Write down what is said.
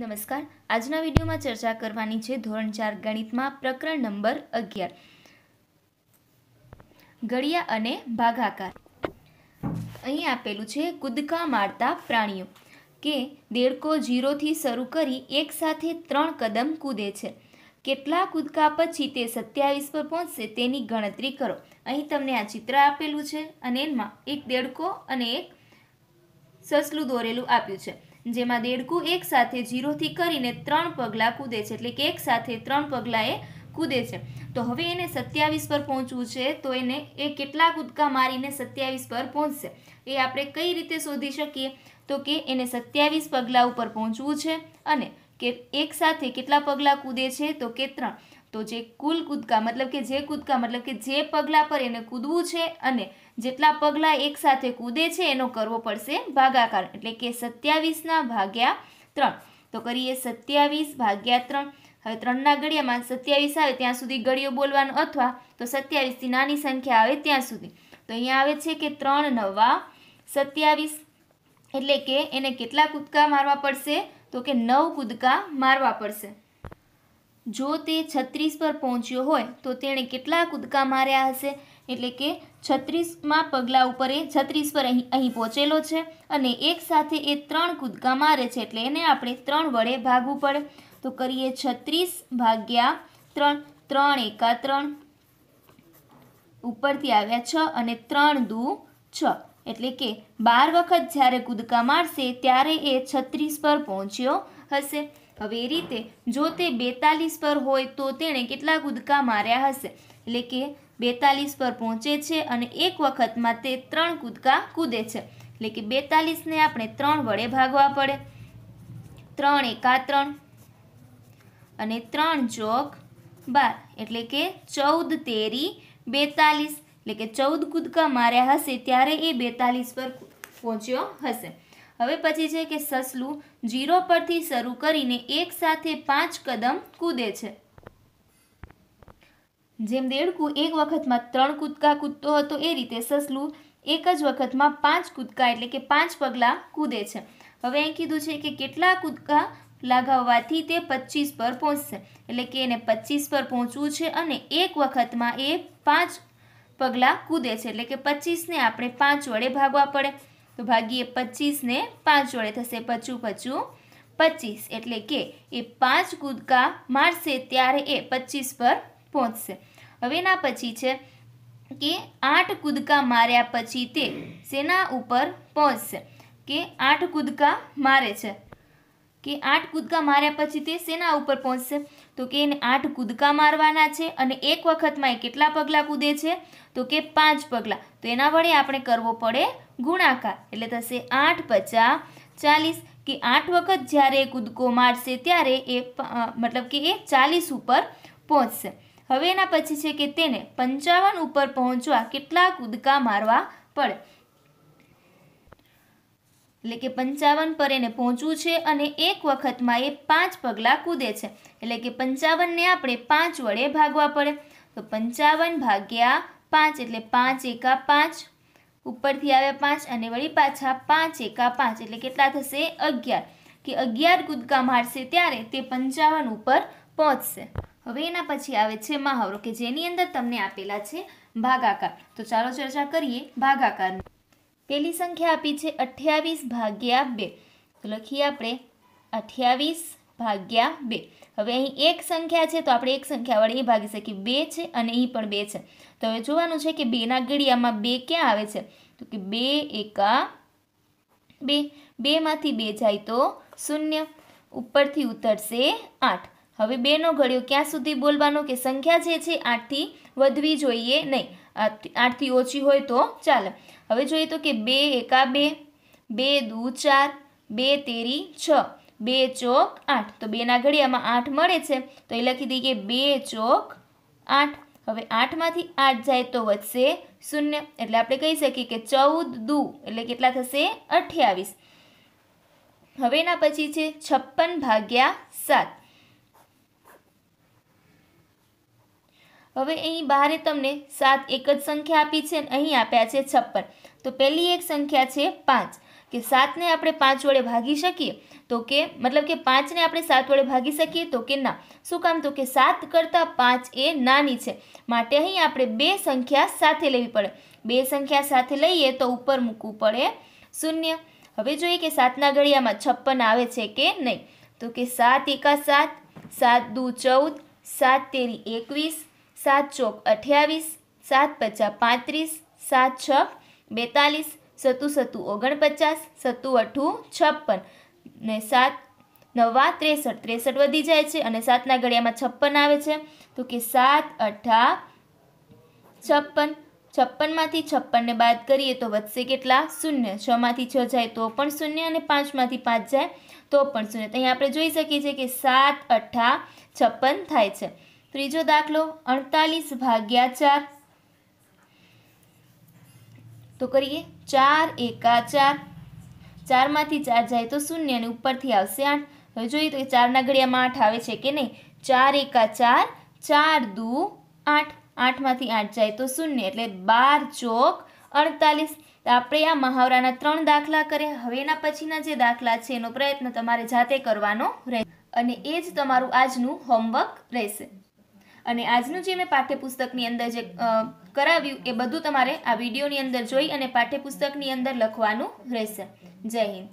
નમસ્કાર આજના વિડીયોમાં ચર્ચા કરવાની છે ધોરણ ચાર ગણિતમાં પ્રકરણ નંબર અગિયાર ગળિયા અને ભાગાકાર અહીં આપેલું છે કૂદકા મારતા પ્રાણીઓ કે દેડકો જીરોથી શરૂ કરી એક સાથે ત્રણ કદમ કૂદે છે કેટલા કૂદકા પછી તે સત્યાવીસ પર પહોંચશે તેની ગણતરી કરો અહીં તમને આ ચિત્ર આપેલું છે અને એમાં એક દેડકો અને એક સસલું દોરેલું આપ્યું છે જેમાં દેડકું એક સાથે જીરોથી કરીને ત્રણ પગલાં કૂદે છે એટલે કે એક સાથે ત્રણ પગલાં એ કૂદે છે તો હવે એને સત્યાવીસ પર પહોંચવું છે તો એને એ કેટલા કૂદકા મારીને સત્યાવીસ પર પહોંચશે એ આપણે કઈ રીતે શોધી શકીએ તો કે એને સત્યાવીસ પગલાં ઉપર પહોંચવું છે અને કે એક સાથે કેટલા પગલાં કૂદે છે તો કે ત્રણ તો જે કુલ કૂદકા મતલબ કે જે કૂદકા મતલબ કે જે પગલાં પર એને કૂદવું છે અને જેટલા પગલાં એકસાથે કૂદે છે એનો કરવો પડશે ભાગાકાર એટલે કે સત્યાવીસના ભાગ્યા ત્રણ તો કરીએ સત્યાવીસ ભાગ્યા ત્રણ હવે ત્રણના ગળિયામાં સત્યાવીસ આવે ત્યાં સુધી ગળીઓ બોલવાનું અથવા તો સત્યાવીસથી નાની સંખ્યા આવે ત્યાં સુધી તો અહીંયા આવે છે કે ત્રણ નવા સત્યાવીસ એટલે કે એને કેટલા કૂદકા મારવા પડશે તો કે નવ કૂદકા મારવા પડશે જો તે છત્રીસ પર પહોંચ્યો હોય તો તેણે કેટલા કૂદકા માર્યા હશે એટલે કે છત્રીસમાં પગલાં ઉપર એ છત્રીસ પર અહીં અહીં પહોંચેલો છે અને એક સાથે એ ત્રણ કૂદકા મારે છે એટલે એને આપણે ત્રણ વડે ભાગવું પડે તો કરીએ છત્રીસ ભાગ્યા ત્રણ ત્રણ એકા ત્રણ ઉપરથી આવ્યા છ અને ત્રણ દુ છ એટલે કે બાર વખત જ્યારે કૂદકા મારશે ત્યારે એ છત્રીસ પર પહોંચ્યો હશે હવે એ રીતે જો તે બેતાલીસ પર હોય તો તેણે કેટલા કૂદકા માર્યા હશે એટલે કે બેતાલીસ પર પહોંચે છે અને એક વખતમાં તે ત્રણ કૂદકા કૂદે છે એટલે કે બેતાલીસને આપણે ત્રણ વડે ભાગવા પડે ત્રણ એકા ત્રણ અને ત્રણ ચોક બાર એટલે કે ચૌદ તેરી બેતાલીસ એટલે કે ચૌદ કૂદકા માર્યા હશે ત્યારે એ બેતાલીસ પર પહોંચ્યો હશે હવે પછી છે કે સસલું જીરો પરથી શરૂ કરીને એક સાથે પાંચ કદમ કૂદે છે જેમ દેડકું એક વખતમાં ત્રણ કૂદકા કૂદતો હતો એ રીતે સસલું એક જ વખતમાં પાંચ કૂદકા એટલે કે પાંચ પગલાં કૂદે છે હવે એ કીધું છે કે કેટલા કૂદકા લગાવવાથી તે પચીસ પર પહોંચશે એટલે કે એને પચીસ પર પહોંચવું છે અને એક વખતમાં એ પાંચ પગલાં કૂદે છે એટલે કે પચીસને આપણે પાંચ વડે ભાગવા પડે તો ભાગીએ પચીસને પાંચ વડે થશે પચું પચું પચીસ એટલે કે એ પાંચ કૂદકા મારશે ત્યારે એ પચીસ પર પહોંચશે હવે એના પછી છે કે આઠ કૂદકા માર્યા પછી તે શેના ઉપર પહોંચશે કે આઠ કૂદકા મારે છે કે આઠ કૂદકા માર્યા પછી તે શેના ઉપર પહોંચશે તો કે એને આઠ કૂદકા મારવાના છે અને એક વખતમાં એ કેટલા પગલાં કૂદે છે તો કે પાંચ પગલાં તો એના વડે આપણે કરવો પડે ગુણાકાર એટલે થશે આઠ પચાસ ચાલીસ કે આઠ વખત જ્યારે એ કૂદકો મારશે ત્યારે એ મતલબ કે એ ચાલીસ ઉપર પહોંચશે હવે એના પછી છે કે તેને પંચાવન ઉપર પહોંચવા કેટલા કૂદકા મારવા પડે એટલે કે પંચાવન પર એને પહોંચવું છે અને એક વખતમાં એ પાંચ પગલાં કૂદે છે એટલે કે પંચાવનને આપણે પાંચ વડે ભાગવા પડે તો પંચાવન ભાગ્યા પાંચ એટલે પાંચ એકા પાંચ ઉપરથી આવ્યા પાંચ અને વળી પાછા પાંચ એકા પાંચ એટલે કેટલા થશે અગિયાર કે અગિયાર કૂદકા મારશે ત્યારે તે પંચાવન ઉપર પહોંચશે હવે એના પછી આવે છે મહાવરો કે જેની અંદર તમને આપેલા છે ભાગાકાર તો ચાલો ચર્ચા કરીએ ભાગાકારની પહેલી સંખ્યા આપી છે અઠ્યાવીસ ભાગ્યા બે તો લખીએ આપણે અઠ્યાવીસ ભાગ્યા બે હવે અહીં એક સંખ્યા છે તો આપણે એક સંખ્યા વડે એ ભાગી શકીએ બે છે અને અહીં પણ બે છે તો હવે જોવાનું છે કે બેના ગળિયામાં બે ક્યાં આવે છે તો કે બે એકા બે બેમાંથી બે જાય તો શૂન્ય ઉપરથી ઉતરશે આઠ હવે બેનો ગળ્યો ક્યાં સુધી બોલવાનો કે સંખ્યા જે છે આઠથી વધવી જોઈએ નહીં આઠથી ઓછી હોય તો ચાલે હવે જોઈએ તો કે બે એકા બે બે દૂ ચાર બે તેરી છ બે ચોક આઠ તો બેના ઘડિયામાં આઠ મળે છે તો એ લખી દઈએ બે ચોક આઠ હવે આઠમાંથી આઠ જાય તો વધશે શૂન્ય એટલે આપણે કહી શકીએ કે ચૌદ દુ એટલે કેટલા થશે અઠ્યાવીસ હવેના પછી છે છપ્પન ભાગ્યા સાત હવે અહીં બહારે તમને સાત એક જ સંખ્યા આપી છે અને અહીં આપ્યા છે છપ્પન તો પહેલી એક સંખ્યા છે પાંચ કે સાતને આપણે પાંચ વડે ભાગી શકીએ તો કે મતલબ કે પાંચને આપણે સાત વડે ભાગી શકીએ તો કે ના શું કામ તો કે સાત કરતાં પાંચ એ નાની છે માટે અહીં આપણે બે સંખ્યા સાથે લેવી પડે બે સંખ્યા સાથે લઈએ તો ઉપર મૂકવું પડે શૂન્ય હવે જોઈએ કે સાતના ઘડિયામાં છપ્પન આવે છે કે નહીં તો કે સાત એકા સાત સાત દુ ચૌદ સાત તેરી એકવીસ સાત ચોક અઠ્યાવીસ સાત પચાસ પાંત્રીસ સાત છ બેતાલીસ સત્તુ સત્તુ ઓગણપચાસ સત્તુ અઠ્ઠું છપ્પન ને સાત નવા ત્રેસઠ ત્રેસઠ વધી જાય છે અને સાતના ઘડિયામાં છપ્પન આવે છે તો કે સાત અઠા છપ્પન છપ્પનમાંથી છપ્પનને બાદ કરીએ તો વધશે કેટલા શૂન્ય છમાંથી છ જાય તો પણ શૂન્ય અને પાંચમાંથી પાંચ જાય તો પણ શૂન્ય તો આપણે જોઈ શકીએ છીએ કે સાત અઠા છપ્પન થાય છે ત્રીજો દાખલો અડતાલીસ ભાગ્યા ચાર તો કરીએ ચાર એકા ચાર ચારમાંથી ચાર જાય તો શૂન્ય અને ઉપરથી આવશે આઠ હવે જોઈએ તો એ ચારના ઘડિયામાં આઠ આવે છે કે નહીં ચાર એકા ચાર ચાર દુ આઠ આઠમાંથી આઠ જાય તો શૂન્ય એટલે બાર ચોક અડતાલીસ આપણે આ મહાવરાના ત્રણ દાખલા કર્યા હવે એના પછીના જે દાખલા છે એનો પ્રયત્ન તમારે જાતે કરવાનો રહે અને એ જ તમારું આજનું હોમવર્ક રહેશે અને આજનું જે મેં પાઠ્યપુસ્તકની અંદર જે કરાવ્યું એ બધું તમારે આ વિડીયોની અંદર જોઈ અને પાઠ્યપુસ્તકની અંદર લખવાનું રહેશે જય હિન્દ